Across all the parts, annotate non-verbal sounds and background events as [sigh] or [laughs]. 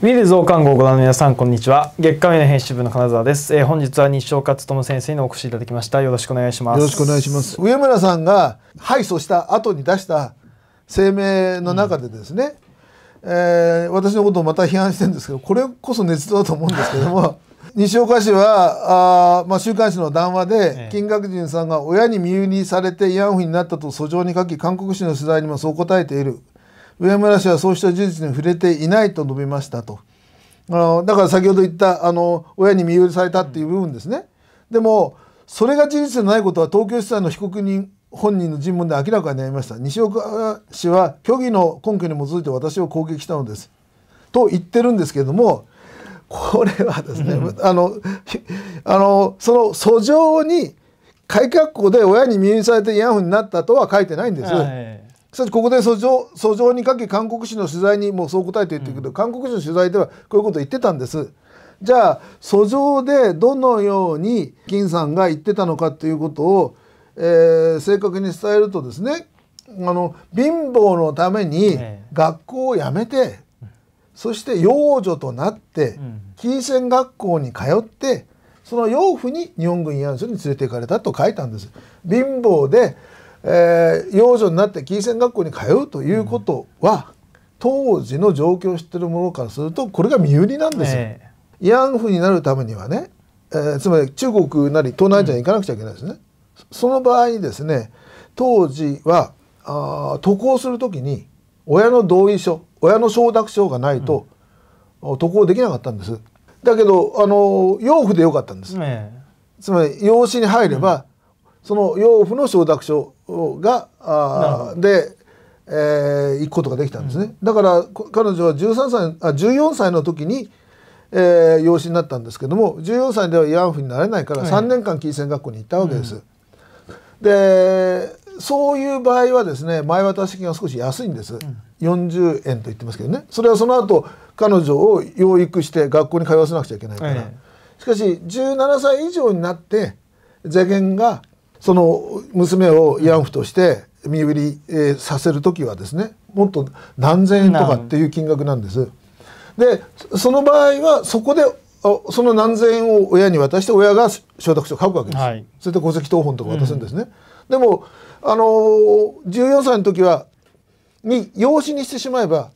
ウィル増刊号をご覧の皆さんこんにちは月刊目の編集部の金沢です、えー、本日は西岡勉先生にお越しいただきましたよろしくお願いしますよろしくお願いします上村さんが敗訴した後に出した声明の中でですね、うん、えー、私のことをまた批判してるんですけどこれこそ捏造だと思うんですけども [laughs] 西岡氏はあ、まあ、週刊誌の談話で、金閣人さんが親に身売りされて慰安婦になったと訴状に書き韓国紙の取材にもそう答えている上村氏はそうした事実に触れていないと述べましたとあのだから先ほど言ったあの親に身売りされたっていう部分ですねでもそれが事実でないことは東京地裁の被告人本人の尋問で明らかになりました西岡氏は虚偽の根拠に基づいて私を攻撃したのですと言ってるんですけれどもこれはですね、あの [laughs] あのその訴状に改革校で親に身売りされて慰安婦になったとは書いてないんです。はいしかしここで訴状訴状に書き韓国紙の取材にもそう答えて言ってくる、うん、韓国紙の取材ではこういうことを言ってたんです。じゃあ訴状でどのように金さんが言ってたのかということを、えー、正確に伝えるとですねあの貧乏のために学校を辞めて、そして養女となって、金銭学校に通ってその養父に日本軍慰安所に連れて行かれたと書いたんです。貧乏でえー、養女になって金銭学校に通うということは、うん、当時の状況を知ってる者からするとこれが身売りなんですよ。えー、慰安婦になるためにはね、えー、つまり中国なり東南アジアに行かなくちゃいけないですね。うん、その場合にですね当時はあ渡航するときに親の同意書親の承諾書がないと、うん、渡航できなかったんです。だけどあの養父でよかったんです。ね、つまり養子に入れば、その養父の承諾書があで、えー、行くことができたんですね、うん、だから彼女は13歳あ14歳の時に、えー、養子になったんですけども14歳では慰安婦になれないから3年間金銭学校に行ったわけです。はいうん、でそういう場合はですね前渡し金は少し安いんです、うん、40円と言ってますけどねそれはその後彼女を養育して学校に通わせなくちゃいけないから、はい、しかし17歳以上になって税源がその娘を慰安婦として身売り、えさせる時はですねもっと何千円とかっていう金額なんです。でその場合はそこでその何千円を親に渡して親が承諾書を書くわけです、はい、それで戸籍謄本とか渡すんですね、うん、でも、あの14歳の時はに養子にしてしまえば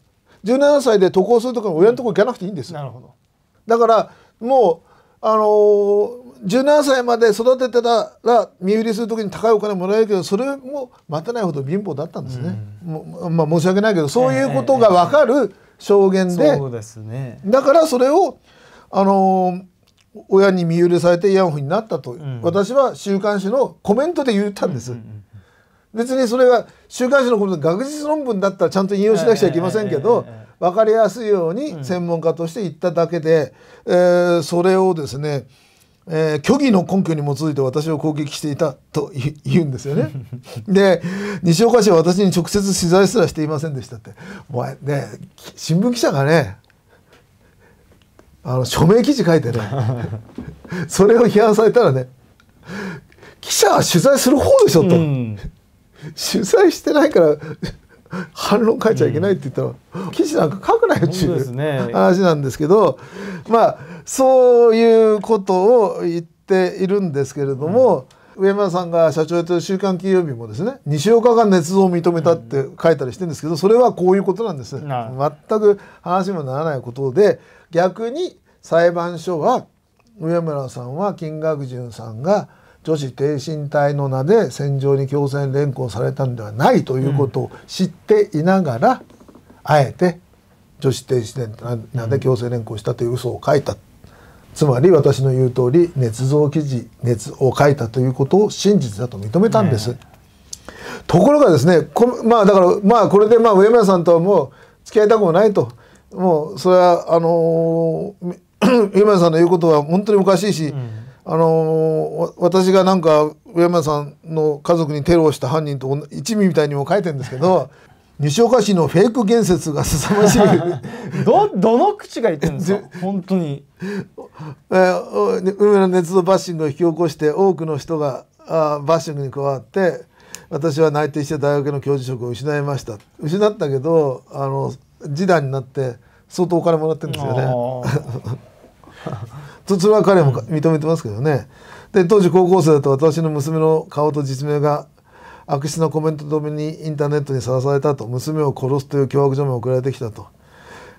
17歳で渡航するとか親のとこ行かなくていいんです、うん、だからもうあのー、17歳まで育ててたら身売りする時に高いお金もらえるけどそれも待てないほど貧乏だったんですね、うん、まあ、申し訳ないけどそういうことが分かる証言でえー、ですね、だからそれを、あのー、親に身売りされてイヤホンになったと、うん、私は週刊誌のコメントで言ったんです。うんうんうん別にそれが週刊誌のこと学術論文だったらちゃんと引用しなくちゃいけませんけど、えーえーえ分かりやすいように専門家として言っただけで、うん、えー、それをですね、えー、虚偽の根拠に基づいて私を攻撃していたと言うんですよね。[laughs] で西岡氏は私に直接取材すらしていませんでしたってお前ね新聞記者がねあの署名記事書いてね [laughs] それを批判されたらね記者は取材する方でしょと、うん、取材してないから反論書いちゃいけないって言ったら、記事なんか書くなよっていう話なんですけど、まあそういうことを言っているんですけれども、上村さんが社長やってる週刊金曜日もですね西岡が捏造を認めたって書いたりしてるんですけどそれはこういうことなんです、全く話にもならないことで逆に裁判所は上村さんは金額順さんが女子挺身隊の名で戦場に強制連行されたんではないということを知っていながら、あえて女子挺身隊の名で強制連行したという嘘を書いた、つまり私の言う通り捏造記事捏を書いたということを真実だと認めたんです。ところがですねこまあだからまあこれでまあ上村さんとはもう付き合いたくもないともうそれはあのー、[clears throat] 上村さんの言うことは本当におかしいし、うんあの私がなんか上山さんの家族にテロをした犯人と一味みたいにも書いてるんですけど [laughs] 西岡市のフェイク言説が凄まじい [laughs] どどの口が言ってるんですか本当に、えー、梅の熱度バッシングを引き起こして多くの人があバッシングに加わって私は内定して大学の教授職を失いました失ったけどあの示談になって相当お金もらってるんですよね。[laughs] それは彼も認めてますけどね。で当時高校生だと私の娘の顔と実名が悪質なコメントともにインターネットにさらされたと娘を殺すという脅迫状も送られてきたと、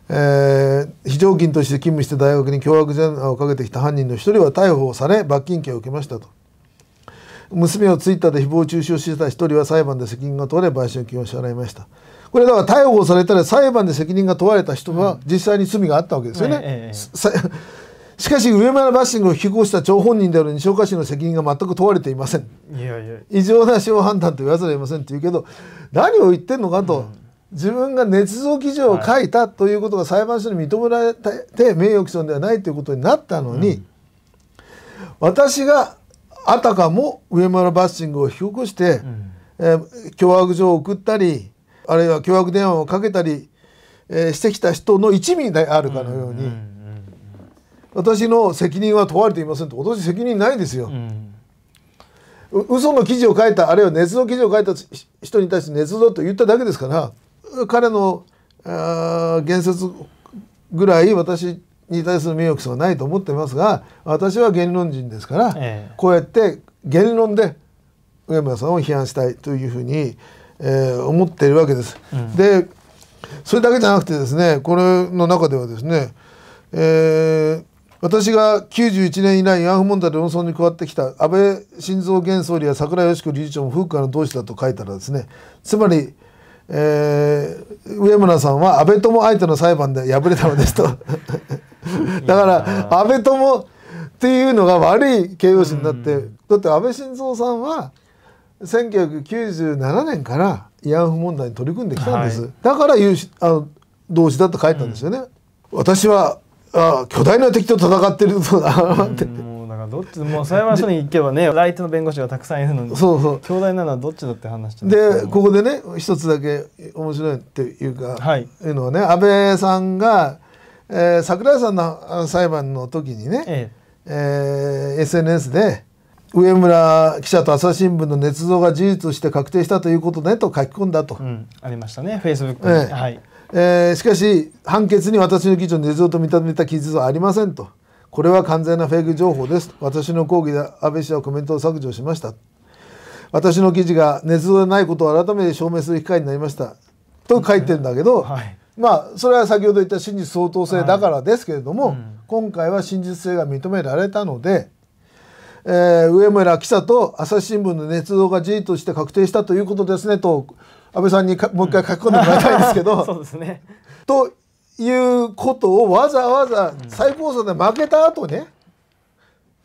えー、非常勤として勤務して大学に脅迫状をかけてきた犯人の一人は逮捕され罰金刑を受けましたと娘をツイッターで誹謗中傷してた一人は裁判で責任が問われ賠償金を支払いましたこれだから逮捕されたら裁判で責任が問われた人は実際に罪があったわけですよね、うんえええしかし上村バッシングを引き起こした張本人である西岡氏の責任が全く問われていません異常な司法判断と言わざるを得ませんって言うけど何を言ってんのかと、うん、自分が捏造記事を書いたということが裁判所に認められて名誉毀損ではないということになったのに、うん、私があたかも上村バッシングを引き起こして、うん、えー、脅迫状を送ったりあるいは脅迫電話をかけたり、えー、してきた人の一味であるかのように。うんうん私の責任は問われていませんと私責任ないですよ。うん、嘘の記事を書いたあるいは捏造記事を書いた人に対して捏造と言っただけですから彼のあ言説ぐらい私に対する名誉毀損はないと思ってますが私は言論人ですから、ええ、こうやって言論で上村さんを批判したいというふうに、えー、思っているわけです。うん、でそれだけじゃなくてですねこれの中ではですね、えー私が91年以内慰安婦問題で論争に加わってきた安倍晋三元総理や桜井よし子理事長も夫婦からの同志だと書いたらですねつまり、えー、上村さんは安倍友相手の裁判で敗れたのですとだから安倍友っていうのが悪い形容詞になって、だって安倍晋三さんは1997年から慰安婦問題に取り組んできたんです、はい、だからあの同志だと書いたんですよね。うん、私はあ巨大な敵と戦ってるそうって。もうかどっちもう裁判所に行けばねライトの弁護士がたくさんいるのにそうそう兄弟なのはどっちだって話してでここでね一つだけ面白いっていうか、はい、いうのはね安倍さんが、えー、桜井さんの裁判の時にね、えええー、SNS で上村記者と朝日新聞の捏造が事実として確定したということねと書き込んだと、うん、ありましたねフェイスブックに、ええ、はいえー、しかし判決に私の議長を捏造と認めた記述はありませんとこれは完全なフェイク情報です私の抗議で安倍氏はコメントを削除しました私の記事が捏造でないことを改めて証明する機会になりましたと書いてるんだけど、[laughs] はい、まあそれは先ほど言った真実相当性だからですけれども、はいうん、今回は真実性が認められたので、えー、上村記者と朝日新聞の捏造が事実として確定したということですねと安倍さんにもう一回書き込んでもらいたいんですけど。[laughs] そうですねということをわざわざ再放送で負けた後ね、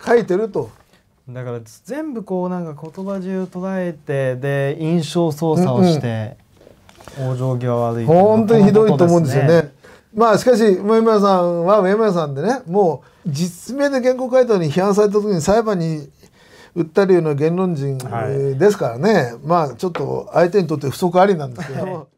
書いてると。だから全部こうなんか言葉中捉えてで印象操作をして、往生際悪い本当にひどいと思うんですよね。まあしかし上村さんは上村さんでねもう実名で原稿書いたのに批判された時に裁判に訴ったりの言論人ですからね、はい、まあちょっと相手にとって不足ありなんですけど。